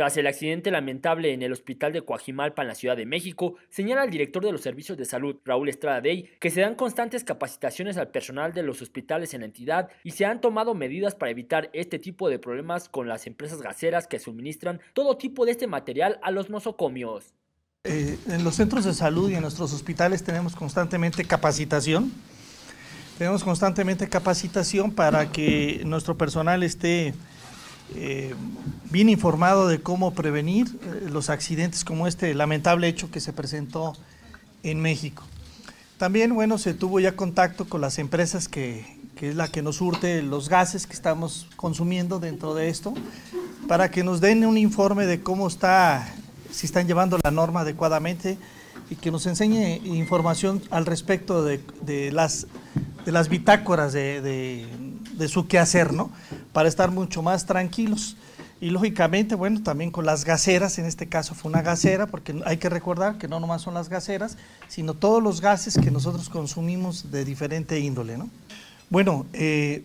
Tras el accidente lamentable en el hospital de Coajimalpa en la Ciudad de México, señala el director de los servicios de salud, Raúl Estrada Day, que se dan constantes capacitaciones al personal de los hospitales en la entidad y se han tomado medidas para evitar este tipo de problemas con las empresas gaseras que suministran todo tipo de este material a los nosocomios. Eh, en los centros de salud y en nuestros hospitales tenemos constantemente capacitación. Tenemos constantemente capacitación para que nuestro personal esté eh, bien informado de cómo prevenir eh, los accidentes como este lamentable hecho que se presentó en México. También, bueno, se tuvo ya contacto con las empresas que, es la que nos surte los gases que estamos consumiendo dentro de esto, para que nos den un informe de cómo está, si están llevando la norma adecuadamente y que nos enseñe información al respecto de, las, de las bitácoras de, de, su quehacer, ¿no? para estar mucho más tranquilos. Y lógicamente, bueno, también con las gaseras, en este caso fue una gasera, porque hay que recordar que no nomás son las gaseras, sino todos los gases que nosotros consumimos de diferente índole. ¿no? Bueno, eh,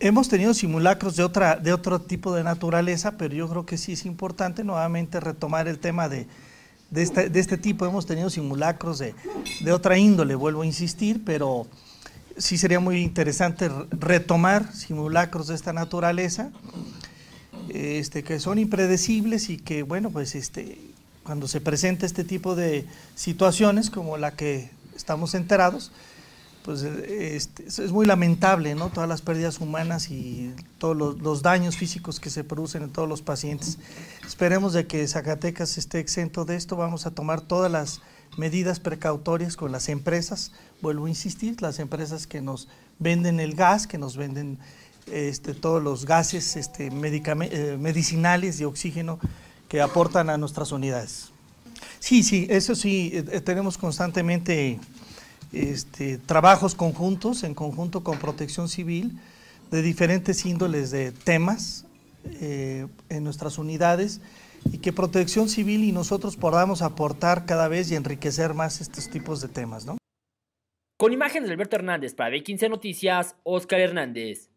hemos tenido simulacros de, otra, de otro tipo de naturaleza, pero yo creo que sí es importante nuevamente retomar el tema de, este, este, tipo. Hemos tenido simulacros de, de otra índole, vuelvo a insistir, pero sí sería muy interesante retomar simulacros de esta naturaleza, este, que son impredecibles y que, bueno, pues este, cuando se presenta este tipo de situaciones como la que estamos enterados, pues eh, este, es muy lamentable, ¿no? Todas las pérdidas humanas y todos los, daños físicos que se producen en todos los pacientes. Esperemos de que Zacatecas esté exento de esto. Vamos a tomar todas las medidas precautorias con las empresas. Vuelvo a insistir, las empresas que nos venden el gas, que nos venden este, todos los gases este, eh, medicinales y oxígeno que aportan a nuestras unidades. Sí, sí, eso sí, eh, tenemos constantemente este, trabajos conjuntos, en conjunto con Protección Civil, de diferentes índoles de temas eh, en nuestras unidades y que Protección Civil y nosotros podamos aportar cada vez y enriquecer más estos tipos de temas. Con imágenes de Alberto Hernández para B15 Noticias, Oscar Hernández.